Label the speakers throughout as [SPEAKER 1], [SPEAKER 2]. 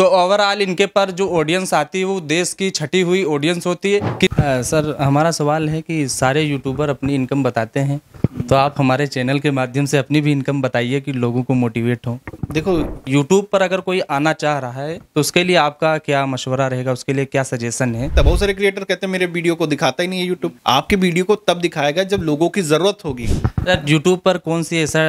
[SPEAKER 1] तो ओवरऑल इनके पर जो ऑडियंस आती है वो देश की छठी हुई ऑडियंस होती है कि आ, सर हमारा सवाल है कि सारे यूट्यूबर अपनी इनकम बताते हैं तो आप हमारे चैनल के माध्यम से अपनी भी इनकम बताइए कि लोगों को मोटिवेट हो देखो यूट्यूब पर अगर कोई आना चाह रहा है तो उसके लिए आपका क्या मशवरा रहेगा उसके लिए क्या सजेशन है तो बहुत सारे क्रिएटर कहते हैं मेरे वीडियो को दिखाता
[SPEAKER 2] ही नहीं है यूट्यूब आपके वीडियो को तब दिखाएगा जब लोगों की जरूरत होगी सर
[SPEAKER 1] यूट्यूब पर कौन सी ऐसा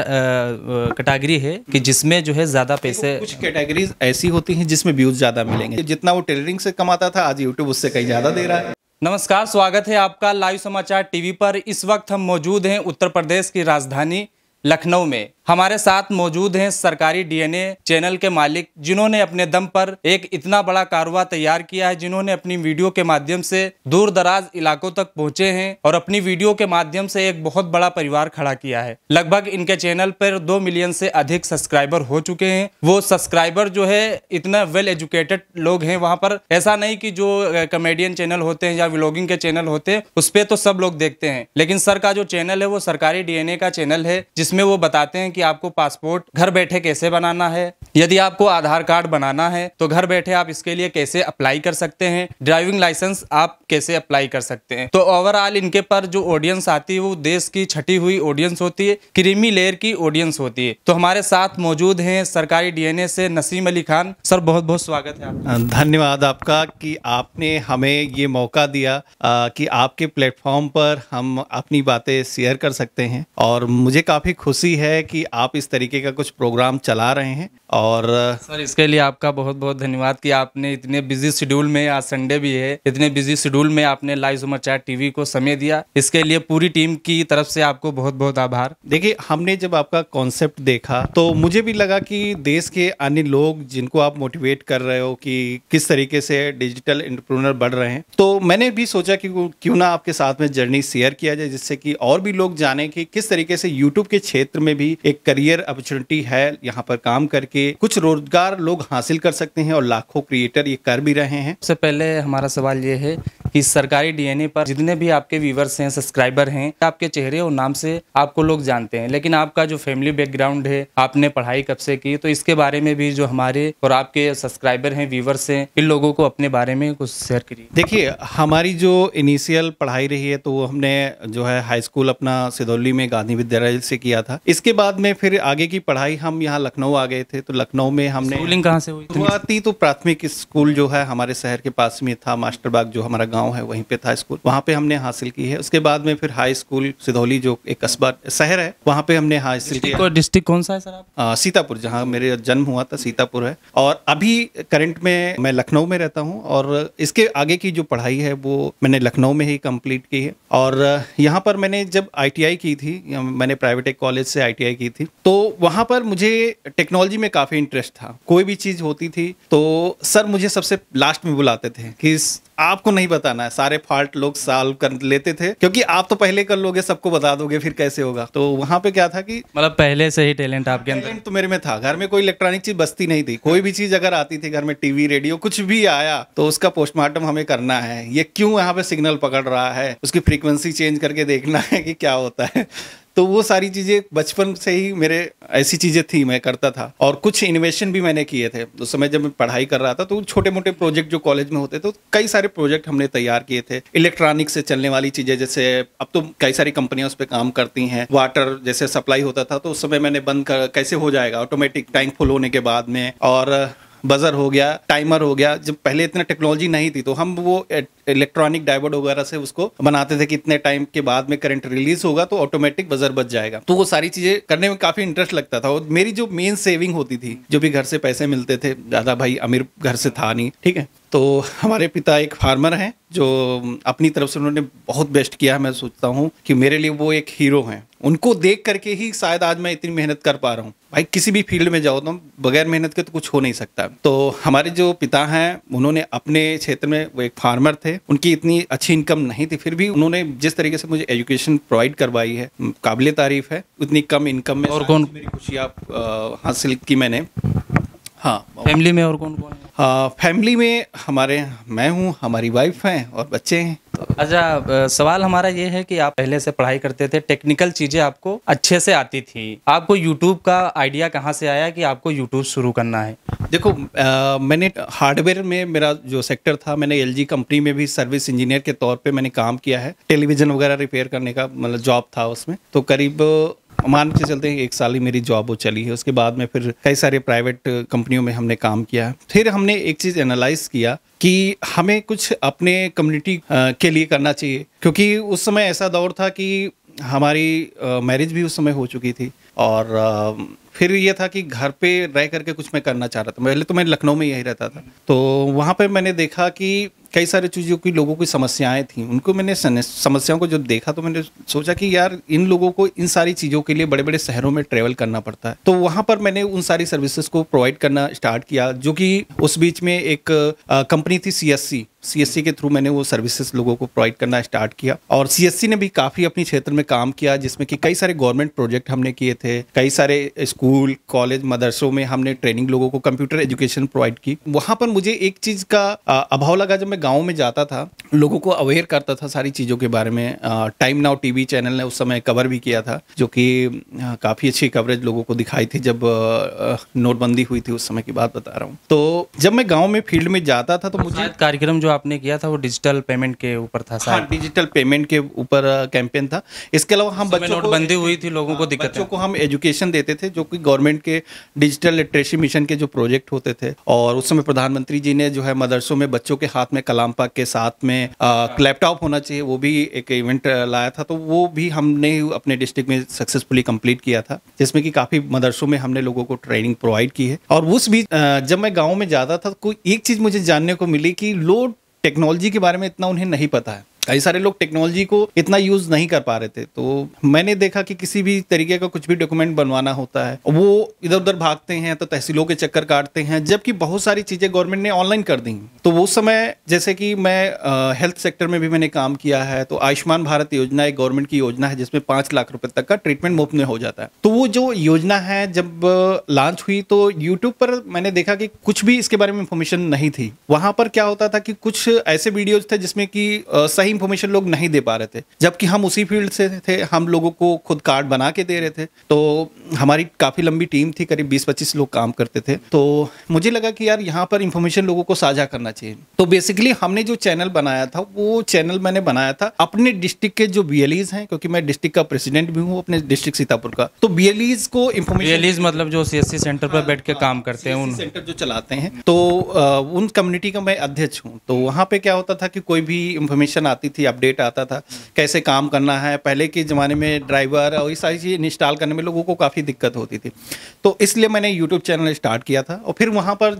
[SPEAKER 1] कैटेगरी है कि जिसमें जो है ज्यादा पैसे कुछ कैटेगरीज ऐसी होती हैं जिसमें व्यूज ज्यादा मिलेंगे
[SPEAKER 2] जितना वो टेलरिंग से कमाता था आज यूट्यूब उससे कहीं ज्यादा दे रहा है
[SPEAKER 1] नमस्कार स्वागत है आपका लाइव समाचार टीवी पर इस वक्त हम मौजूद हैं उत्तर प्रदेश की राजधानी लखनऊ में हमारे साथ मौजूद हैं सरकारी डीएनए चैनल के मालिक जिन्होंने अपने दम पर एक इतना बड़ा कारोबार तैयार किया है जिन्होंने अपनी वीडियो के माध्यम से दूर दराज इलाकों तक पहुंचे हैं और अपनी वीडियो के माध्यम से एक बहुत बड़ा परिवार खड़ा किया है लगभग इनके चैनल पर दो मिलियन से अधिक सब्सक्राइबर हो चुके हैं वो सब्सक्राइबर जो है इतना वेल एजुकेटेड लोग हैं वहाँ पर ऐसा नहीं की जो कमेडियन चैनल होते हैं या व्लॉगिंग के चैनल होते हैं उस पर तो सब लोग देखते हैं लेकिन सर का जो चैनल है वो सरकारी डीएनए का चैनल है जिसमें वो बताते हैं हैं कि आपको पासपोर्ट घर बैठे कैसे बनाना है यदि आपको आधार कार्ड बनाना है तो घर बैठे आप इसके लिए कैसे अप्लाई कर सकते हैं ड्राइविंग लाइसेंस आप कैसे अप्लाई कर सकते हैं तो ओवरऑल इनके पर जो ऑडियंस आती है वो देश की छठी हुई ऑडियंस होती है क्रीमी लेयर की ऑडियंस होती है तो हमारे साथ मौजूद है सरकारी डी से नसीम अली खान सर बहुत बहुत स्वागत है आप धन्यवाद आपका की आपने हमें ये मौका दिया की
[SPEAKER 2] आपके प्लेटफॉर्म पर हम अपनी बातें शेयर कर सकते हैं और मुझे काफ़ी खुशी
[SPEAKER 1] है कि आप इस तरीके का कुछ प्रोग्राम चला रहे हैं और सर इसके लिए आपका बहुत बहुत धन्यवाद कि आपने इतने बिजी शेड्यूल में आज संडे भी है इतने बिजी शेड्यूल में आपने लाइव समाचार टीवी को समय दिया इसके लिए पूरी टीम की तरफ से आपको बहुत बहुत आभार देखिए हमने जब
[SPEAKER 2] आपका कॉन्सेप्ट देखा तो मुझे भी लगा कि देश के अन्य लोग जिनको आप मोटिवेट कर रहे हो कि किस तरीके से डिजिटल इंटरप्रूनर बढ़ रहे हैं तो मैंने भी सोचा कि क्यों ना आपके साथ में जर्नी शेयर किया जाए जिससे कि और भी लोग जाने कि किस तरीके से यूट्यूब के क्षेत्र में भी एक करियर अपॉर्चुनिटी है यहाँ पर काम करके कुछ रोजगार लोग हासिल कर सकते हैं और
[SPEAKER 1] लाखों क्रिएटर ये कर भी रहे हैं सबसे पहले हमारा सवाल ये है कि सरकारी डीएनए पर जितने भी आपके व्यूवर्स हैं सब्सक्राइबर हैं आपके चेहरे और नाम से आपको लोग जानते हैं लेकिन आपका जो फैमिली बैकग्राउंड है आपने पढ़ाई कब से की तो इसके बारे में भी जो हमारे और आपके सब्सक्राइबर हैं व्यूवर्स हैं इन लोगों को अपने बारे में कुछ शेयर करिए
[SPEAKER 2] देखिए हमारी जो इनिशियल पढ़ाई रही है तो हमने जो है हाई स्कूल अपना सिदौली में गांधी विद्यालय से किया था इसके बाद में फिर आगे की पढ़ाई हम यहाँ लखनऊ आ गए थे तो लखनऊ में हमने स्कूलिंग कहाँ से हुई शुरुआती तो प्राथमिक स्कूल जो है हमारे शहर के पास में था मास्टर बाग जो हमारा गाँव गांव है वहीं पे था स्कूल वहां पे हमने हासिल की है उसके बाद में फिर हाई स्कूल सिधौली जो एक कस्बा शहर है वहां पे हमने हासिल किया
[SPEAKER 1] डिस्ट्रिक्ट कौन सा है सर
[SPEAKER 2] आप सीतापुर जहाँ मेरे जन्म हुआ था सीतापुर है और अभी करंट में मैं लखनऊ में रहता हूँ और इसके आगे की जो पढ़ाई है वो मैंने लखनऊ में ही कम्प्लीट की है और यहाँ पर मैंने जब आई की थी मैंने प्राइवेट एक कॉलेज से आई की थी तो वहाँ पर मुझे टेक्नोलॉजी में काफ़ी इंटरेस्ट था कोई भी चीज़ होती थी तो सर मुझे सबसे लास्ट में बुलाते थे कि आपको नहीं बताना है सारे फॉल्ट लोग सॉल्व कर लेते थे क्योंकि आप तो पहले कर लोगे सबको बता दोगे फिर कैसे होगा तो वहाँ पे क्या था कि मतलब पहले से ही टैलेंट आपके अंदर तो मेरे में था घर में कोई इलेक्ट्रॉनिक चीज बसती नहीं थी कोई भी चीज अगर आती थी घर में टीवी रेडियो कुछ भी आया तो उसका पोस्टमार्टम हमें करना है ये क्यों यहाँ पे सिग्नल पकड़ रहा है उसकी फ्रीक्वेंसी चेंज करके देखना है कि क्या होता है तो वो सारी चीज़ें बचपन से ही मेरे ऐसी चीज़ें थी मैं करता था और कुछ इन्वेशन भी मैंने किए थे उस समय जब मैं पढ़ाई कर रहा था तो छोटे मोटे प्रोजेक्ट जो कॉलेज में होते थे तो कई सारे प्रोजेक्ट हमने तैयार किए थे इलेक्ट्रॉनिक से चलने वाली चीज़ें जैसे अब तो कई सारी कंपनियां उस पर काम करती हैं वाटर जैसे सप्लाई होता था तो उस समय मैंने बंद कर कैसे हो जाएगा ऑटोमेटिक टैंक फुल होने के बाद में और बज़र हो गया टाइमर हो गया जब पहले इतना टेक्नोलॉजी नहीं थी तो हम वो इलेक्ट्रॉनिक डायवर्ड वगैरह से उसको बनाते थे कि इतने टाइम के बाद में करंट रिलीज होगा तो ऑटोमेटिक बजर बच जाएगा तो वो सारी चीजें करने में काफी इंटरेस्ट लगता था और मेरी जो मेन सेविंग होती थी जो भी घर से पैसे मिलते थे ज्यादा भाई अमीर घर से था नहीं ठीक है तो हमारे पिता एक फार्मर हैं जो अपनी तरफ से उन्होंने बहुत बेस्ट किया है मैं सोचता हूँ कि मेरे लिए वो एक हीरो हैं उनको देख करके ही शायद आज मैं इतनी मेहनत कर पा रहा हूँ भाई किसी भी फील्ड में जाओ तो बगैर मेहनत के तो कुछ हो नहीं सकता तो हमारे जो पिता हैं उन्होंने अपने क्षेत्र में वो एक फार्मर थे उनकी इतनी अच्छी इनकम नहीं थी फिर भी उन्होंने जिस तरीके से मुझे एजुकेशन प्रोवाइड करवाई है काबिल तारीफ है उतनी कम इनकम में और कौन मेरी खुशी आप हासिल की मैंने हाँ
[SPEAKER 1] फैमिली में और कौन कौन हाँ फैमिली में हमारे मैं हूँ हमारी वाइफ हैं और बच्चे हैं अच्छा सवाल हमारा ये है कि आप पहले से पढ़ाई करते थे टेक्निकल चीजें आपको अच्छे से आती थी आपको यूट्यूब का आइडिया कहाँ से आया कि आपको यूट्यूब शुरू करना है देखो आ, मैंने
[SPEAKER 2] हार्डवेयर में मेरा जो सेक्टर था मैंने एल कंपनी में भी सर्विस इंजीनियर के तौर पर मैंने काम किया है टेलीविजन वगैरह रिपेयर करने का मतलब जॉब था उसमें तो करीब मान के चलते हैं एक साल ही मेरी जॉब वो चली है उसके बाद में फिर कई सारे प्राइवेट कंपनियों में हमने काम किया फिर हमने एक चीज़ एनालाइज किया कि हमें कुछ अपने कम्युनिटी के लिए करना चाहिए क्योंकि उस समय ऐसा दौर था कि हमारी मैरिज भी उस समय हो चुकी थी और फिर ये था कि घर पे रह करके कुछ मैं करना चाह रहा था पहले तो मैं लखनऊ में यही रहता था तो वहाँ पे मैंने देखा कि कई सारे चीज़ों की लोगों की समस्याएं थी उनको मैंने समस्याओं को जब देखा तो मैंने सोचा कि यार इन लोगों को इन सारी चीज़ों के लिए बड़े बड़े शहरों में ट्रेवल करना पड़ता है तो वहाँ पर मैंने उन सारी सर्विसेज को प्रोवाइड करना स्टार्ट किया जो कि उस बीच में एक कंपनी थी सी एस के थ्रू मैंने वो सर्विसेज लोगों को प्रोवाइड करना स्टार्ट किया और सीएससी ने भी काफ़ी अपने क्षेत्र में काम किया जिसमें कि कई सारे गवर्नमेंट प्रोजेक्ट हमने किए थे कई सारे स्कूल स्कूल कॉलेज मदरसों में हमने ट्रेनिंग लोगों को कंप्यूटर एजुकेशन प्रोवाइड की वहां पर मुझे एक चीज़ का अभाव लगा जब मैं गाँव में जाता था लोगों को अवेयर करता था सारी चीज़ों के बारे में टाइम नाउ टीवी चैनल ने उस समय कवर भी किया था जो कि काफ़ी अच्छी कवरेज लोगों को दिखाई थी जब नोटबंदी हुई थी उस समय की बात बता रहा हूँ तो जब मैं गाँव में फील्ड में जाता था तो
[SPEAKER 1] मुझे कार्यक्रम जो आपने किया था वो डिजिटल पेमेंट के ऊपर था हाँ डिजिटल
[SPEAKER 2] पेमेंट के ऊपर कैंपेन था इसके अलावा हम बच्चों को बंदी हुई थी लोगों को दिक्कत बच्चों को हम एजुकेशन देते थे जो क्योंकि गवर्नमेंट के डिजिटल लिटरेसी मिशन के जो प्रोजेक्ट होते थे और उस समय प्रधानमंत्री जी ने जो है मदरसों में बच्चों के हाथ में कलाम पाक के साथ में लैपटॉप होना चाहिए वो भी एक इवेंट लाया था तो वो भी हमने अपने डिस्ट्रिक्ट में सक्सेसफुली कंप्लीट किया था जिसमें कि काफ़ी मदरसों में हमने लोगों को ट्रेनिंग प्रोवाइड की है और उस बीच जब मैं गाँव में जाता था कोई एक चीज़ मुझे जानने को मिली कि लोग टेक्नोलॉजी के बारे में इतना उन्हें नहीं पता है कई सारे लोग टेक्नोलॉजी को इतना यूज नहीं कर पा रहे थे तो मैंने देखा कि किसी भी तरीके का कुछ भी डॉक्यूमेंट बनवाना होता है वो इधर उधर भागते हैं तो तहसीलों के चक्कर काटते हैं जबकि बहुत सारी चीजें गवर्नमेंट ने ऑनलाइन कर दी तो वो समय जैसे कि मैं आ, हेल्थ सेक्टर में भी मैंने काम किया है तो आयुष्मान भारत योजना एक गवर्नमेंट की योजना है जिसमें पांच लाख रुपए तक का ट्रीटमेंट मुफ्त में हो जाता है तो वो जो योजना है जब लॉन्च हुई तो यूट्यूब पर मैंने देखा कि कुछ भी इसके बारे में इंफॉर्मेशन नहीं थी वहां पर क्या होता था कि कुछ ऐसे वीडियोज थे जिसमें कि सही इन्फॉर्मेशन लोग नहीं दे पा रहे थे जबकि हम उसी फील्ड से थे हम लोगों को खुद कार्ड बना के दे रहे थे तो हमारी काफ़ी लंबी टीम थी करीब बीस पच्चीस लोग काम करते थे तो मुझे लगा कि यार यहाँ पर इन्फॉर्मेशन लोगों को साझा करना चाहिए तो बेसिकली हमने जो चैनल बनाया था वो चैनल मैंने बनाया था अपने डिस्ट्रिक्ट के जो बी हैं क्योंकि मैं डिस्ट्रिक्ट का प्रेसिडेंट भी हूँ अपने डिस्ट्रिक्ट सीतापुर का तो बी को
[SPEAKER 1] इन्फॉर्मेशन मतलब जो सी सेंटर पर बैठ के काम करते हैं उन सेंटर जो चलाते हैं
[SPEAKER 2] तो उन कम्युनिटी का मैं अध्यक्ष हूँ तो वहाँ पे क्या होता था कि कोई भी इन्फॉर्मेशन आता आती थी अपडेट आता था कैसे काम करना है पहले के ज़माने में ड्राइवर और ये सारी चीज़ें इंस्टॉल करने में लोगों को काफ़ी दिक्कत
[SPEAKER 1] होती थी तो इसलिए मैंने यूट्यूब चैनल स्टार्ट किया था और फिर वहाँ पर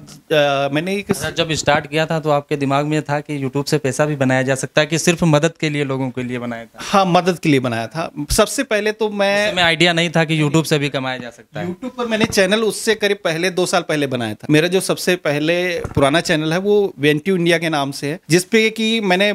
[SPEAKER 1] मैंने एक अच्छा, जब स्टार्ट किया था तो आपके दिमाग में था कि यूट्यूब से पैसा भी बनाया जा सकता है कि सिर्फ मदद के लिए लोगों के लिए बनाया था हाँ मदद के लिए बनाया था सबसे पहले तो मैं मैं आइडिया नहीं था कि यूट्यूब से भी कमाया जा सकता है यूट्यूब
[SPEAKER 2] पर मैंने चैनल उससे करीब पहले दो साल पहले बनाया था मेरा जो सबसे पहले पुराना चैनल है वो वेंट्यू इंडिया के नाम से है जिसपे कि मैंने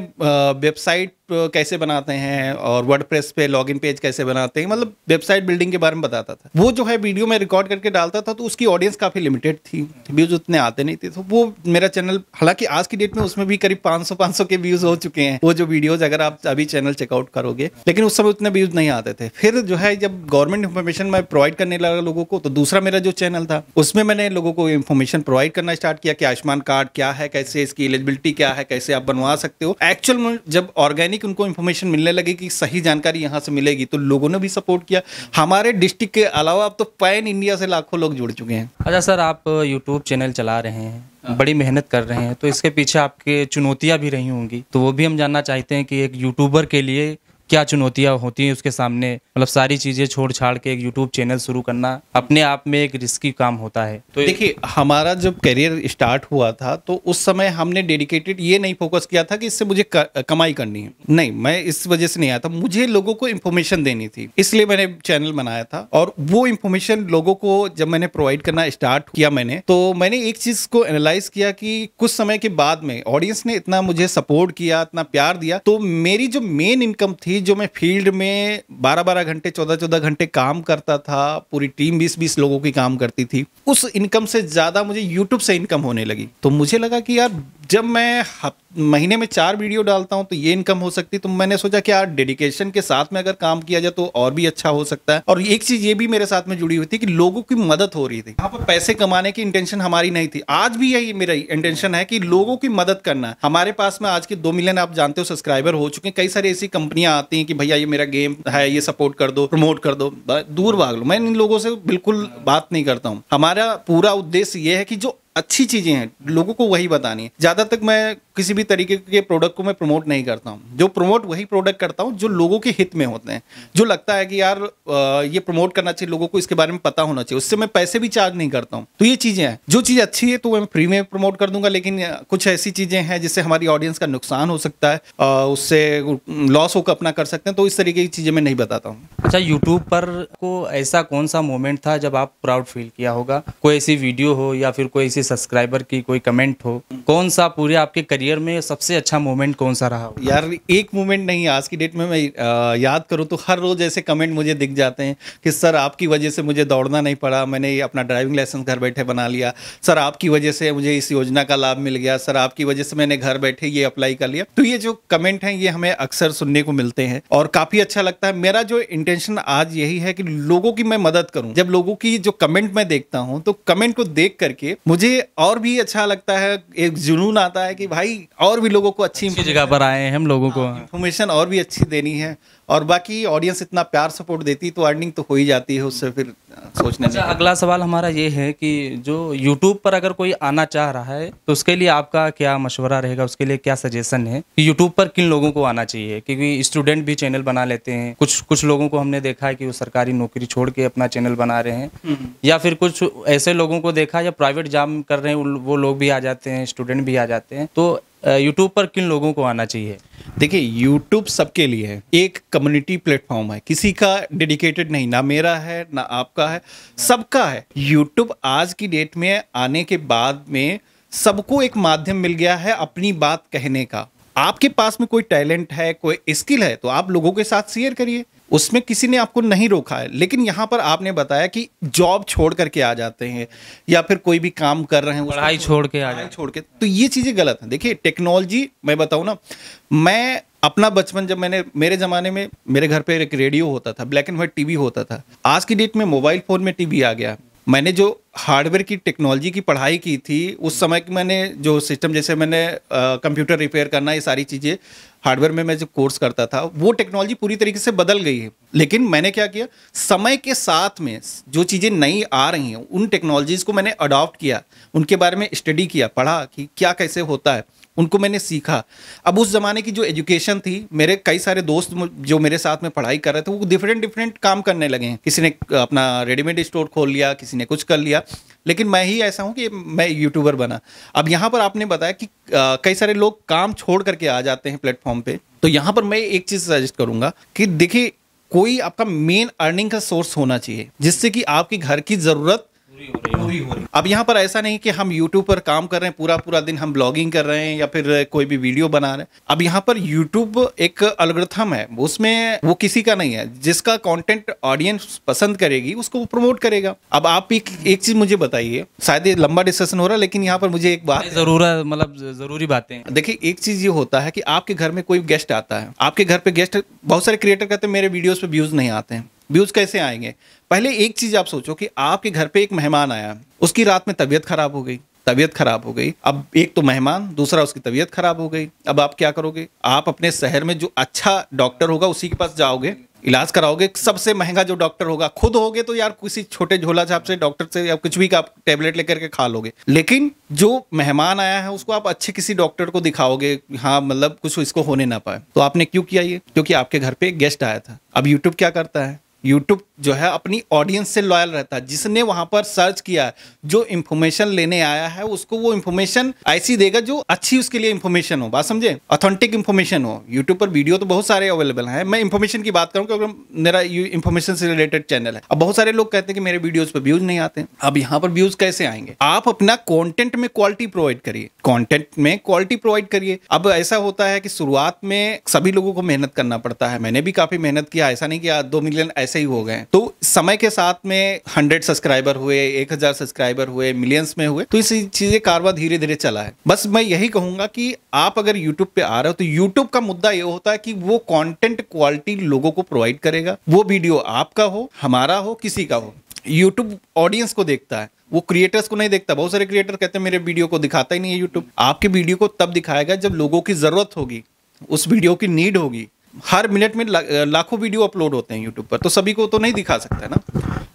[SPEAKER 2] website कैसे बनाते हैं और वर्ड पे इन पेज कैसे बनाते हैं मतलब वेबसाइट बिल्डिंग के बारे में बताता था वो जो है वीडियो में रिकॉर्ड करके डालता था तो उसकी ऑडियंस काफ़ी लिमिटेड थी व्यूज़ उतने आते नहीं थे तो वो मेरा चैनल हालांकि आज की डेट में उसमें भी करीब 500 500 के व्यूज़ हो चुके हैं वो जो वीडियोज़ अगर आप अभी चैनल चेकआउट करोगे लेकिन उस समय उतने व्यूज़ नहीं आते थे फिर जो है जब गवर्नमेंट इन्फॉर्मेशन मैं प्रोवाइड करने लगा लोगों को तो दूसरा मेरा जो चैनल था उसमें मैंने लोगों को इन्फॉर्मेशन प्रोवाइड करना स्टार्ट किया कि आयुष्मान कार्ड क्या है कैसे इसकी एलिजिबिलिटी क्या है कैसे आप बनवा सकते हो एक्चुअल जब ऑर्गेनिक ऑर्गेनिक उनको इन्फॉर्मेशन मिलने लगी कि सही जानकारी यहाँ से मिलेगी तो लोगों ने भी सपोर्ट किया हमारे डिस्ट्रिक्ट के अलावा अब तो पैन इंडिया से लाखों लोग जुड़ चुके हैं
[SPEAKER 1] अच्छा सर आप यूट्यूब चैनल चला रहे हैं हाँ। बड़ी मेहनत कर रहे हैं तो इसके पीछे आपके चुनौतियां भी रही होंगी तो वो भी हम जानना चाहते हैं कि एक यूट्यूबर के लिए क्या चुनौतियाँ होती हैं उसके सामने मतलब सारी चीज़ें छोड़ छाड़ के एक यूट्यूब चैनल शुरू करना अपने आप में एक रिस्की काम होता है
[SPEAKER 2] तो देखिए हमारा जब करियर स्टार्ट हुआ था तो उस समय हमने डेडिकेटेड ये नहीं फोकस किया था कि इससे मुझे कमाई करनी है नहीं मैं इस वजह से नहीं आया था मुझे लोगों को इन्फॉर्मेशन देनी थी इसलिए मैंने चैनल बनाया था और वो इन्फॉर्मेशन लोगों को जब मैंने प्रोवाइड करना स्टार्ट किया मैंने तो मैंने एक चीज़ को एनालाइज किया कि कुछ समय के बाद में ऑडियंस ने इतना मुझे सपोर्ट किया इतना प्यार दिया तो मेरी जो मेन इनकम थी चीज़ जो मैं फील्ड में बारह बारह घंटे चौदह चौदह घंटे काम करता था पूरी टीम बीस बीस लोगों की काम करती थी उस इनकम से ज़्यादा मुझे यूट्यूब से इनकम होने लगी तो मुझे लगा कि यार जब मैं महीने में चार वीडियो डालता हूं तो ये इनकम हो सकती तो मैंने सोचा कि यार डेडिकेशन के साथ में अगर काम किया जाए तो और भी अच्छा हो सकता है और एक चीज़ ये भी मेरे साथ में जुड़ी हुई थी कि लोगों की मदद हो रही थी यहाँ पर पैसे कमाने की इंटेंशन हमारी नहीं थी आज भी यही मेरा इंटेंशन है कि लोगों की मदद करना हमारे पास में आज के दो मिलियन आप जानते हो सब्सक्राइबर हो चुके हैं कई सारी ऐसी कंपनियां आती हैं कि भैया ये मेरा गेम है ये सपोर्ट कर दो प्रमोट कर दो दूर भाग लो मैं इन लोगों से बिल्कुल बात नहीं करता हूँ हमारा पूरा उद्देश्य ये है कि जो अच्छी चीज़ें हैं लोगों को वही बतानी है ज़्यादा तक मैं किसी भी तरीके के प्रोडक्ट को मैं प्रमोट नहीं करता हूँ जो प्रमोट वही प्रोडक्ट करता हूँ जो लोगों के हित में होते हैं जो लगता है कि यार ये प्रमोट करना चाहिए लोगों को इसके बारे में पता होना चाहिए उससे मैं पैसे भी चार्ज नहीं करता हूँ तो ये चीज़ें हैं जो चीज़ अच्छी है तो मैं फ्री में प्रमोट कर दूंगा लेकिन कुछ ऐसी चीज़ें हैं जिससे हमारी ऑडियंस का नुकसान हो सकता है उससे लॉस होकर
[SPEAKER 1] अपना कर सकते हैं तो इस तरीके की चीज़ें मैं नहीं बताता हूँ अच्छा यूट्यूब पर को ऐसा कौन सा मोमेंट था जब आप प्राउड फील किया होगा कोई ऐसी वीडियो हो या फिर कोई ऐसी सब्सक्राइबर की कोई कमेंट हो कौन सा पूरे आपके करियर में सबसे अच्छा मोमेंट कौन सा रहा हो? यार एक मोमेंट नहीं आज की
[SPEAKER 2] डेट में मैं याद करूँ तो हर रोज़ ऐसे कमेंट मुझे दिख जाते हैं कि सर आपकी वजह से मुझे दौड़ना नहीं पड़ा मैंने अपना ड्राइविंग लाइसेंस घर बैठे बना लिया सर आपकी वजह से मुझे इस योजना का लाभ मिल गया सर आपकी वजह से मैंने घर बैठे ये अप्लाई कर लिया तो ये जो कमेंट है ये हमें अक्सर सुनने को मिलते हैं और काफ़ी अच्छा लगता है मेरा जो इंटेंशन आज यही है कि लोगों की मैं मदद करूं जब लोगों की जो कमेंट मैं देखता हूं तो कमेंट को देख करके मुझे और भी अच्छा लगता है एक जुनून आता है कि भाई और भी लोगों को अच्छी, अच्छी
[SPEAKER 1] जगह पर आए हैं हम लोगों को
[SPEAKER 2] इन्फॉर्मेशन हाँ, और भी अच्छी देनी है और बाकी ऑडियंस इतना प्यार सपोर्ट देती तो अर्निंग तो हो ही जाती है उससे फिर
[SPEAKER 1] सोचने अच्छा अगला सवाल हमारा ये है कि जो यूट्यूब पर अगर कोई आना चाह रहा है तो उसके लिए आपका क्या मशवरा रहेगा उसके लिए क्या सजेशन है कि यूट्यूब पर किन लोगों को आना चाहिए क्योंकि स्टूडेंट भी चैनल बना लेते हैं कुछ कुछ लोगों को हमने देखा है कि वो सरकारी नौकरी छोड़ के अपना चैनल बना रहे हैं हम्म, हम्म। या फिर कुछ ऐसे लोगों को देखा या प्राइवेट जॉब कर रहे हैं वो लोग भी आ जाते हैं स्टूडेंट भी आ जाते हैं तो यूट्यूब पर किन लोगों को आना चाहिए देखिए यूट्यूब सबके लिए
[SPEAKER 2] है एक कम्युनिटी प्लेटफॉर्म है किसी का डेडिकेटेड नहीं ना मेरा है ना आपका है सबका है यूट्यूब आज की डेट में आने के बाद में सबको एक माध्यम मिल गया है अपनी बात कहने का आपके पास में कोई टैलेंट है कोई स्किल है तो आप लोगों के साथ शेयर करिए उसमें किसी ने आपको नहीं रोका है लेकिन यहाँ पर आपने बताया कि जॉब छोड़ करके आ जाते हैं या फिर कोई भी काम कर रहे हैं पढ़ाई छोड़ के आ जाए छोड़ के तो ये चीज़ें गलत हैं देखिए टेक्नोलॉजी मैं बताऊँ ना मैं अपना बचपन जब मैंने मेरे ज़माने में मेरे घर पर एक रेडियो होता था ब्लैक एंड व्हाइट टीवी होता था आज की डेट में मोबाइल फ़ोन में टीवी आ गया मैंने जो हार्डवेयर की टेक्नोलॉजी की पढ़ाई की थी उस समय की मैंने जो सिस्टम जैसे मैंने कंप्यूटर रिपेयर करना ये सारी चीज़ें हार्डवेयर में मैं जो कोर्स करता था वो टेक्नोलॉजी पूरी तरीके से बदल गई है लेकिन मैंने क्या किया समय के साथ में जो चीज़ें नई आ रही हैं उन टेक्नोलॉजीज़ को मैंने अडॉप्ट किया उनके बारे में स्टडी किया पढ़ा कि क्या कैसे होता है उनको मैंने सीखा अब उस ज़माने की जो एजुकेशन थी मेरे कई सारे दोस्त जो मेरे साथ में पढ़ाई कर रहे थे वो डिफरेंट डिफरेंट काम करने लगे हैं किसी ने अपना रेडीमेड स्टोर खोल लिया किसी ने कुछ कर लिया लेकिन मैं ही ऐसा हूँ कि मैं यूट्यूबर बना अब यहाँ पर आपने बताया कि कई सारे लोग काम छोड़ करके आ जाते हैं प्लेटफॉर्म पर तो यहाँ पर मैं एक चीज़ सजेस्ट करूँगा कि देखिए कोई आपका मेन अर्निंग का सोर्स होना चाहिए जिससे कि आपकी घर की ज़रूरत पूरी हो रही है अब यहाँ पर ऐसा नहीं कि हम यूट्यूब पर काम कर रहे हैं पूरा पूरा दिन हम ब्लॉगिंग कर रहे हैं या फिर कोई भी वीडियो बना रहे हैं अब यहाँ पर यूट्यूब एक अलग्रथम है उसमें वो किसी का नहीं है जिसका कॉन्टेंट ऑडियंस पसंद करेगी उसको वो प्रमोट करेगा अब आप एक एक चीज मुझे बताइए शायद लंबा डिस्कशन हो रहा है लेकिन यहाँ पर मुझे एक बात जरूर मतलब जरूरी बातें देखिए एक चीज ये होता है की आपके घर में कोई गेस्ट आता है आपके घर पे गेस्ट बहुत सारे क्रिएटर कहते हैं मेरे वीडियो पे व्यूज नहीं आते हैं व्यूज कैसे आएंगे पहले एक चीज आप सोचो कि आपके घर पे एक मेहमान आया उसकी रात में तबियत खराब हो गई तबियत खराब हो गई अब एक तो मेहमान दूसरा उसकी तबियत खराब हो गई अब आप क्या करोगे आप अपने शहर में जो अच्छा डॉक्टर होगा उसी के पास जाओगे इलाज कराओगे सबसे महंगा जो डॉक्टर होगा खुद होगे तो यार किसी छोटे झोला छाप से डॉक्टर से या कुछ भी का आप टेबलेट लेकर के खा लोगे लेकिन जो मेहमान आया है उसको आप अच्छे किसी डॉक्टर को दिखाओगे हाँ मतलब कुछ इसको होने ना पाए तो आपने क्यों किया ये क्योंकि आपके घर पे गेस्ट आया था अब यूट्यूब क्या करता है यूट्यूब जो है अपनी ऑडियंस से लॉयल रहता है जिसने वहां पर सर्च किया जो इन्फॉर्मेशन लेने आया है उसको वो इन्फॉर्मेशन ऐसी देगा जो अच्छी उसके लिए इन्फॉर्मेशन हो बात समझे ऑथेंटिक इन्फॉर्मेशन हो यूट्यूब पर वीडियो तो बहुत सारे अवेलेबल हैं मैं इन्फॉर्मेशन की बात करूँ क्योंकि मेरा इन्फॉर्मेशन से रिलेटेड चैनल है अब बहुत सारे लोग कहते हैं कि मेरे वीडियोज पर व्यूज नहीं आते अब यहाँ पर व्यूज कैसे आएंगे आप अपना कॉन्टेंट में क्वालिटी प्रोवाइड करिए कॉन्टेंट में क्वालिटी प्रोवाइड करिए अब ऐसा होता है कि शुरुआत में सभी लोगों को मेहनत करना पड़ता है मैंने भी काफी मेहनत किया ऐसा नहीं किया दो मिलियन ऐसे ऐसे ही हो गए तो समय के साथ में हंड्रेड सब्सक्राइबर हुए एक हजार सब्सक्राइबर हुए मिलियंस में हुए तो इसी चीजें कारवा धीरे धीरे चला है बस मैं यही कहूंगा कि आप अगर यूट्यूब पे आ रहे हो तो यूट्यूब का मुद्दा ये होता है कि वो कॉन्टेंट क्वालिटी लोगों को प्रोवाइड करेगा वो वीडियो आपका हो हमारा हो किसी का हो यूट्यूब ऑडियंस को देखता है वो क्रिएटर्स को नहीं देखता बहुत सारे क्रिएटर कहते हैं मेरे वीडियो को दिखाता ही नहीं है यूट्यूब आपके वीडियो को तब दिखाएगा जब लोगों की जरूरत होगी उस वीडियो की नीड होगी हर मिनट में ला, लाखों वीडियो अपलोड होते हैं यूट्यूब पर तो सभी को तो नहीं दिखा सकता ना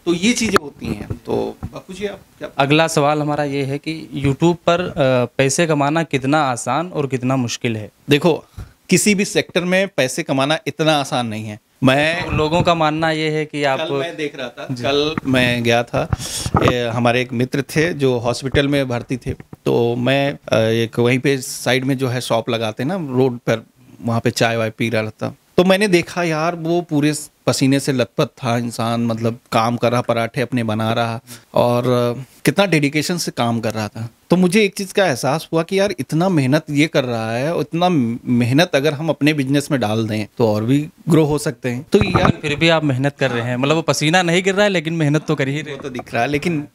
[SPEAKER 2] तो ये चीज़ें होती
[SPEAKER 1] हैं तो बापू जी आप क्या अगला सवाल हमारा ये है कि यूट्यूब पर पैसे कमाना कितना आसान और कितना मुश्किल है देखो किसी भी सेक्टर में पैसे कमाना इतना आसान नहीं है मैं तो लोगों का मानना ये है कि आप कल मैं देख रहा था कल मैं गया
[SPEAKER 2] था ए, हमारे एक मित्र थे जो हॉस्पिटल में भर्ती थे तो मैं एक वहीं पे साइड में जो है शॉप लगाते ना रोड पर वहाँ पे चाय वाय पी रहा था तो मैंने देखा यार वो पूरे पसीने से लथपथ था इंसान मतलब काम कर रहा पराठे अपने बना रहा और कितना डेडिकेशन से काम कर रहा था तो मुझे एक चीज़ का एहसास हुआ कि यार इतना मेहनत ये कर रहा है और इतना मेहनत अगर हम अपने बिजनेस में डाल दें तो और भी ग्रो हो सकते हैं तो यार
[SPEAKER 1] फिर भी आप मेहनत कर रहे हैं मतलब वो पसीना नहीं गिर रहा है लेकिन मेहनत तो कर ही रहे तो
[SPEAKER 2] दिख रहा है लेकिन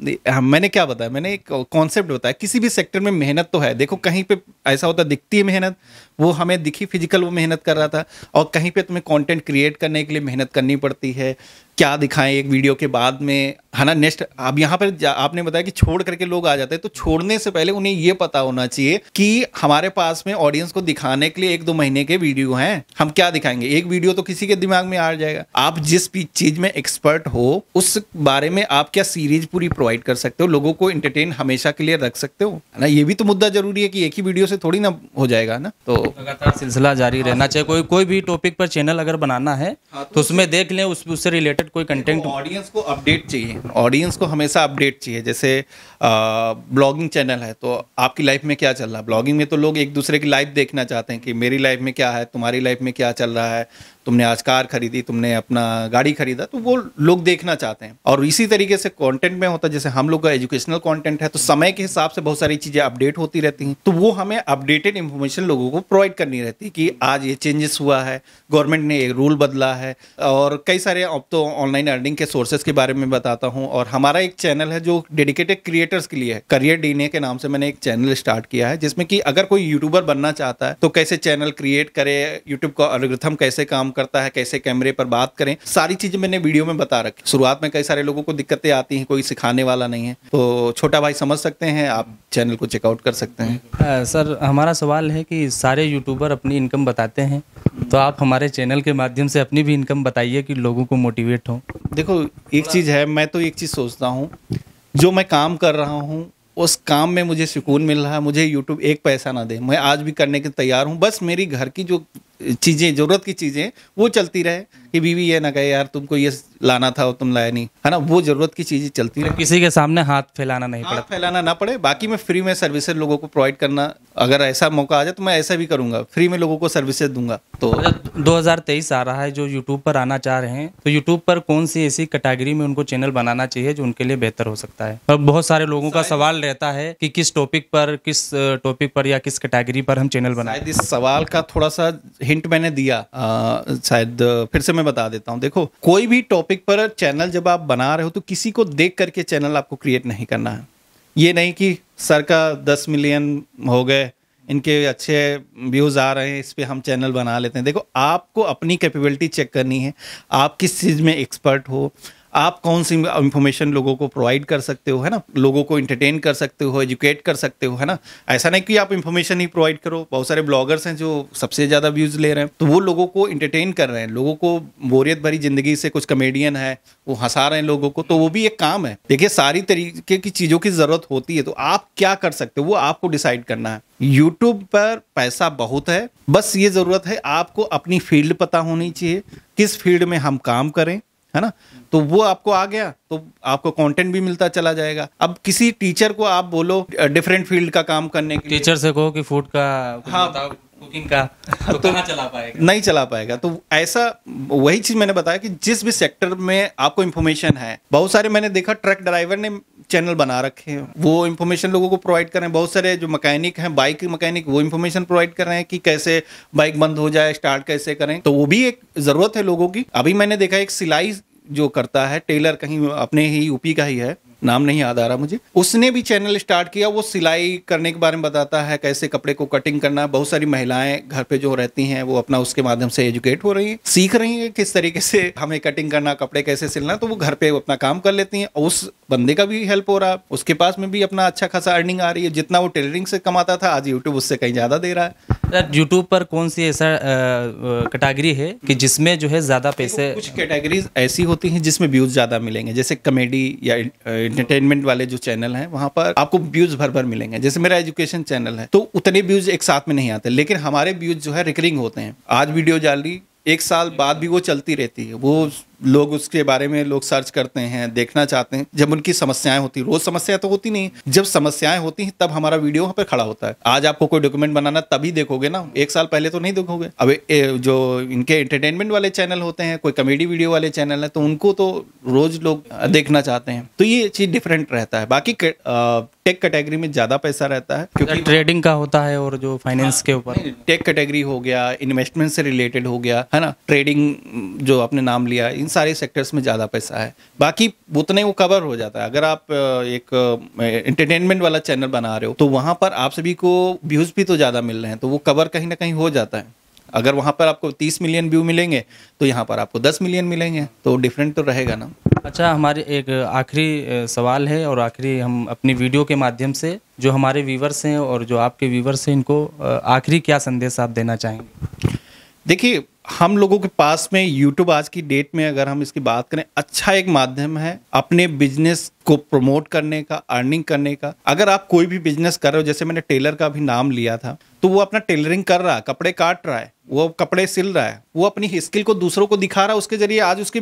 [SPEAKER 2] मैंने क्या बताया मैंने एक कॉन्सेप्ट बताया किसी भी सेक्टर में मेहनत तो है देखो कहीं पे ऐसा होता दिखती है मेहनत वो हमें दिखी फिजिकल वो मेहनत कर रहा था और कहीं पे तुम्हें कॉन्टेंट क्रिएट करने के लिए मेहनत करनी पड़ती है क्या दिखाएं एक वीडियो के बाद में है ना नेक्स्ट अब यहाँ पर आपने बताया कि छोड़ करके लोग आ जाते हैं तो छोड़ने से पहले उन्हें ये पता होना चाहिए कि हमारे पास में ऑडियंस को दिखाने के लिए एक दो महीने के वीडियो हैं हम क्या दिखाएंगे एक वीडियो तो किसी के दिमाग में आ जाएगा आप जिस चीज में एक्सपर्ट हो उस बारे में आप क्या सीरीज पूरी प्रोवाइड कर सकते हो लोगों को इंटरटेन हमेशा के लिए रख सकते हो है ना ये भी तो मुद्दा जरूरी है कि एक
[SPEAKER 1] ही वीडियो से थोड़ी ना हो जाएगा ना तो लगातार सिलसिला जारी रहना चाहिए कोई कोई भी टॉपिक पर चैनल अगर बनाना है हाँ, तो, तो उसमें देख लें उससे रिलेटेड शायद कोई कंटेंट ऑडियंस को अपडेट चाहिए
[SPEAKER 2] ऑडियंस को हमेशा अपडेट चाहिए जैसे ब्लॉगिंग चैनल है तो आपकी लाइफ में क्या चल रहा है ब्लॉगिंग में तो लोग एक दूसरे की लाइफ देखना चाहते हैं कि मेरी लाइफ में क्या है तुम्हारी लाइफ में क्या चल रहा है तुमने आज कार खरीदी तुमने अपना गाड़ी खरीदा तो वो लोग देखना चाहते हैं और इसी तरीके से कंटेंट में होता है जैसे हम लोग का एजुकेशनल कंटेंट है तो समय के हिसाब से बहुत सारी चीज़ें अपडेट होती रहती हैं तो वो हमें अपडेटेड इन्फॉर्मेशन लोगों को प्रोवाइड करनी रहती है कि आज ये चेंजेस हुआ है गवर्नमेंट ने एक रूल बदला है और कई सारे अब तो ऑनलाइन अर्निंग के सोर्सेज के बारे में बताता हूँ और हमारा एक चैनल है जो डेडिकेटेड क्रिएटर्स के लिए है करियर डीने के नाम से मैंने एक चैनल स्टार्ट किया है जिसमें कि अगर कोई यूट्यूबर बनना चाहता है तो कैसे चैनल क्रिएट करे यूट्यूब का अलग्रथम कैसे काम करता है कैसे कैमरे पर बात करें सारी चीज़ें मैंने वीडियो में बता रखी शुरुआत में कई सारे लोगों को दिक्कतें आती हैं कोई सिखाने वाला नहीं है तो छोटा भाई समझ सकते हैं आप चैनल को चेकआउट कर सकते हैं
[SPEAKER 1] आ, सर हमारा सवाल है कि सारे यूट्यूबर अपनी इनकम बताते हैं तो आप हमारे चैनल के माध्यम से अपनी भी इनकम बताइए कि लोगों को मोटिवेट हो
[SPEAKER 2] देखो एक चीज़ है मैं तो एक चीज़ सोचता हूँ जो मैं काम कर रहा हूँ उस काम में मुझे सुकून मिल रहा है मुझे YouTube एक पैसा ना दे मैं आज भी करने के तैयार हूँ बस मेरी घर की जो चीज़ें ज़रूरत की चीज़ें वो चलती रहे कि बीवी ये ना कहे यार तुमको ये लाना था और तुम लाया नहीं है ना वो जरूरत की चीजें चलती रहे
[SPEAKER 1] किसी के सामने हाथ फैलाना नहीं हाँ, पड़ा
[SPEAKER 2] फैलाना ना पड़े बाकी मैं फ्री में सर्विसेज लोगों को प्रोवाइड करना अगर ऐसा मौका आ जाए तो मैं ऐसा भी करूंगा फ्री में लोगों को सर्विसेज दूंगा तो अच्छा,
[SPEAKER 1] दो आ रहा है जो यूट्यूब पर आना चाह रहे हैं तो यूट्यूब पर कौन सी ऐसी कैटेगरी में उनको चैनल बनाना चाहिए जो उनके लिए बेहतर हो सकता है और बहुत सारे लोगों का सवाल रहता है कि किस टॉपिक पर किस टॉपिक पर या किस कैटेगरी पर हम चैनल बनाए इस सवाल का थोड़ा सा हिंट मैंने दिया शायद
[SPEAKER 2] फिर से मैं बता देता हूँ देखो कोई भी टॉपिक पर चैनल जब आप बना रहे हो तो किसी को देख करके चैनल आपको क्रिएट नहीं करना है ये नहीं कि सर का दस मिलियन हो गए इनके अच्छे व्यूज़ आ रहे हैं इस पर हम चैनल बना लेते हैं देखो आपको अपनी कैपेबिलिटी चेक करनी है आप किस चीज़ में एक्सपर्ट हो आप कौन सी इन्फॉर्मेशन लोगों को प्रोवाइड कर सकते हो है ना लोगों को इंटरटेन कर सकते हो एजुकेट कर सकते हो है ना ऐसा नहीं कि आप इन्फॉर्मेशन ही प्रोवाइड करो बहुत सारे ब्लॉगर्स हैं जो सबसे ज़्यादा व्यूज़ ले रहे हैं तो वो लोगों को इंटरटेन कर रहे हैं लोगों को बोरियत भरी ज़िंदगी से कुछ कमेडियन है वो हंसा रहे हैं लोगों को तो वो भी एक काम है देखिए सारी तरीके की चीज़ों की ज़रूरत होती है तो आप क्या कर सकते हो वो आपको डिसाइड करना है यूट्यूब पर पैसा बहुत है बस ये ज़रूरत है आपको अपनी फील्ड पता होनी चाहिए किस फील्ड में हम काम करें है ना तो वो आपको आ गया तो आपको कंटेंट भी मिलता चला जाएगा अब किसी टीचर को आप बोलो डिफरेंट फील्ड का काम करने के टीचर से कहो कि फूड का हाँ कुकिंग का
[SPEAKER 1] तो, तो चला पाएगा
[SPEAKER 2] नहीं चला पाएगा तो ऐसा वही चीज मैंने बताया कि जिस भी सेक्टर में आपको इन्फॉर्मेशन है बहुत सारे मैंने देखा ट्रक ड्राइवर ने चैनल बना रखे हैं वो इन्फॉर्मेशन लोगों को प्रोवाइड कर रहे हैं बहुत सारे जो मकैनिक हैं बाइक मकैनिक वो इन्फॉर्मेशन प्रोवाइड कर रहे हैं कि कैसे बाइक बंद हो जाए स्टार्ट कैसे करें तो वो भी एक ज़रूरत है लोगों की अभी मैंने देखा एक सिलाई जो करता है टेलर कहीं अपने ही यूपी का ही है नाम नहीं याद आ रहा मुझे उसने भी चैनल स्टार्ट किया वो सिलाई करने के बारे में बताता है कैसे कपड़े को कटिंग करना बहुत सारी महिलाएं घर पे जो रहती हैं वो अपना उसके माध्यम से एजुकेट हो रही हैं सीख रही हैं किस तरीके से हमें कटिंग करना कपड़े कैसे सिलना तो वो घर पे अपना काम कर लेती हैं उस बंदे का भी हेल्प हो रहा है उसके पास में भी अपना अच्छा खासा अर्निंग आ रही है जितना वो टेलरिंग से कमाता था आज यूट्यूब
[SPEAKER 1] उससे कहीं ज़्यादा दे रहा है सर यूट्यूब पर कौन सी ऐसा कैटेगरी है कि जिसमें जो है ज़्यादा पैसे कुछ कैटेगरीज ऐसी होती हैं जिसमें व्यूज़ ज़्यादा मिलेंगे जैसे कॉमेडी या
[SPEAKER 2] इंटरटेनमेंट वाले जो चैनल हैं वहाँ पर आपको व्यूज़ भर भर मिलेंगे जैसे मेरा एजुकेशन चैनल है तो उतने व्यूज़ एक साथ में नहीं आते लेकिन हमारे व्यूज़ जो है रिकरिंग होते हैं आज वीडियो जाली एक साल बाद भी वो चलती रहती है वो लोग उसके बारे में लोग सर्च करते हैं देखना चाहते हैं जब उनकी समस्याएं होती रोज समस्या तो होती नहीं जब समस्याएं होती हैं तब हमारा वीडियो वहां पर खड़ा होता है आज आपको कोई डॉक्यूमेंट बनाना तभी देखोगे ना एक साल पहले तो नहीं देखोगे अब जो इनके एंटरटेनमेंट वाले चैनल होते हैं कोई कॉमेडी वीडियो वाले चैनल है तो उनको तो रोज लोग देखना चाहते हैं तो ये चीज डिफरेंट रहता है बाकी टेक कैटेगरी में ज्यादा पैसा रहता है
[SPEAKER 1] क्योंकि ट्रेडिंग अच्छा, का होता है और जो फाइनेंस के ऊपर
[SPEAKER 2] टेक कैटेगरी हो गया इन्वेस्टमेंट से रिलेटेड हो गया है ना ट्रेडिंग जो आपने नाम लिया इन सारे सेक्टर्स में ज़्यादा पैसा है बाकी उतने वो कवर हो जाता है अगर आप एक एंटरटेनमेंट वाला चैनल बना रहे हो तो वहाँ पर आप सभी को व्यूज़ भी तो ज़्यादा मिल रहे हैं तो वो कवर कहीं ना कहीं हो जाता है अगर वहाँ पर आपको 30 मिलियन व्यू मिलेंगे तो यहाँ पर आपको 10 मिलियन मिलेंगे तो डिफरेंट तो रहेगा ना
[SPEAKER 1] अच्छा हमारे एक आखिरी सवाल है और आखिरी हम अपनी वीडियो के माध्यम से जो हमारे व्यूवर्स हैं और जो आपके व्यूवर्स हैं इनको आखिरी क्या संदेश आप देना चाहेंगे देखिए हम लोगों के पास
[SPEAKER 2] में यूट्यूब आज की डेट में अगर हम इसकी बात करें अच्छा एक माध्यम है अपने बिजनेस को प्रमोट करने का अर्निंग करने का अगर आप कोई भी बिजनेस कर रहे हो जैसे मैंने टेलर का भी नाम लिया था तो वो अपना टेलरिंग कर रहा है कपड़े काट रहा है वो कपड़े सिल रहा है वो अपनी स्किल को दूसरों को दिखा रहा है उसके जरिए आज उसके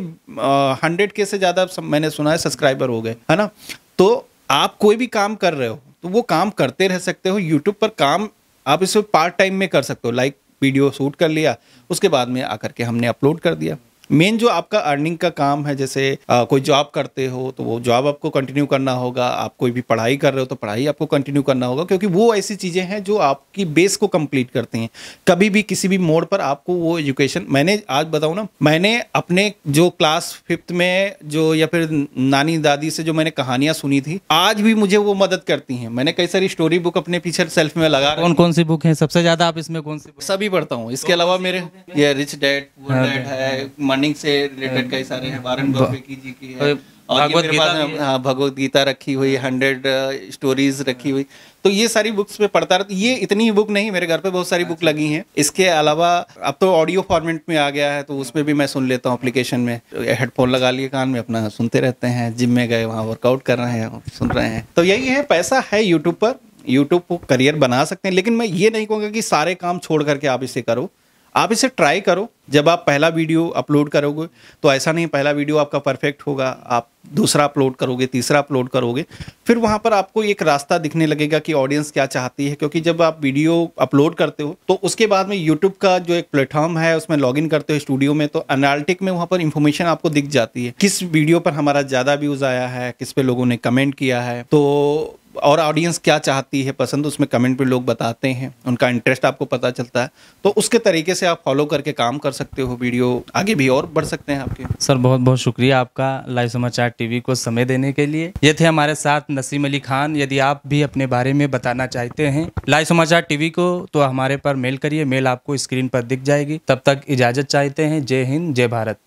[SPEAKER 2] हंड्रेड के से ज़्यादा मैंने सुना है सब्सक्राइबर हो गए है ना तो आप कोई भी काम कर रहे हो तो वो काम करते रह सकते हो यूट्यूब पर काम आप इसे पार्ट टाइम में कर सकते हो लाइक वीडियो शूट कर लिया उसके बाद में आकर के हमने अपलोड कर दिया मेन जो आपका अर्निंग का काम है जैसे आ, कोई जॉब करते हो तो वो जॉब आपको कंटिन्यू करना होगा आप कोई भी पढ़ाई कर रहे हो तो पढ़ाई आपको कंटिन्यू करना होगा क्योंकि वो ऐसी चीज़ें हैं जो आपकी बेस को कंप्लीट करती हैं कभी भी किसी भी मोड पर आपको वो एजुकेशन मैंने आज बताऊँ ना मैंने अपने जो क्लास फिफ्थ में जो या फिर नानी दादी से जो मैंने कहानियाँ सुनी थी आज भी मुझे वो मदद करती हैं मैंने कई सारी स्टोरी बुक अपने पीछे सेल्फ में लगा
[SPEAKER 1] कौन कौन सी बुक है सबसे ज़्यादा आप इसमें कौन सी
[SPEAKER 2] सभी पढ़ता हूँ इसके अलावा मेरे ये रिच डेड हाँ, हाँ। है मॉर्निंग से रिलेटेड कई सारे हैं वारन की जी की है भगवत गीता हाँ, भगवत गीता रखी हुई हंड्रेड हाँ। स्टोरीज uh, रखी हुई तो ये सारी बुक्स में पढ़ता रहता ये इतनी बुक नहीं मेरे घर पे बहुत सारी बुक अच्छा। लगी हैं इसके अलावा अब तो ऑडियो फॉर्मेट में आ गया है तो उसमें भी मैं सुन लेता हूँ अप्लीकेशन में हेडफोन लगा लिए कान में अपना सुनते रहते हैं जिम में गए वहाँ वर्कआउट कर रहे हैं सुन रहे हैं तो यही है पैसा है यूट्यूब पर यूट्यूब को करियर बना सकते हैं लेकिन मैं ये नहीं कहूँगा कि सारे काम छोड़ करके आप इसे करो आप इसे ट्राई करो जब आप पहला वीडियो अपलोड करोगे तो ऐसा नहीं पहला वीडियो आपका परफेक्ट होगा आप दूसरा अपलोड करोगे तीसरा अपलोड करोगे फिर वहाँ पर आपको एक रास्ता दिखने लगेगा कि ऑडियंस क्या चाहती है क्योंकि जब आप वीडियो अपलोड करते हो तो उसके बाद में यूट्यूब का जो एक प्लेटफॉर्म है उसमें लॉग करते हो स्टूडियो में तो अनाल्टिक में वहाँ पर इंफॉर्मेशन आपको दिख जाती है किस वीडियो पर हमारा ज़्यादा व्यूज़ आया है किस पर लोगों ने कमेंट किया है तो और ऑडियंस क्या चाहती है पसंद उसमें कमेंट भी लोग बताते हैं उनका इंटरेस्ट आपको पता चलता है तो उसके तरीके से आप फॉलो करके काम कर सकते हो वीडियो आगे भी और बढ़ सकते हैं आपके
[SPEAKER 1] सर बहुत बहुत शुक्रिया आपका लाइव समाचार टीवी को समय देने के लिए ये थे हमारे साथ नसीम अली खान यदि आप भी अपने बारे में बताना चाहते हैं लाइव समाचार टीवी को तो हमारे पर मेल करिए मेल आपको स्क्रीन पर दिख जाएगी तब तक इजाजत चाहते हैं जय हिंद जय भारत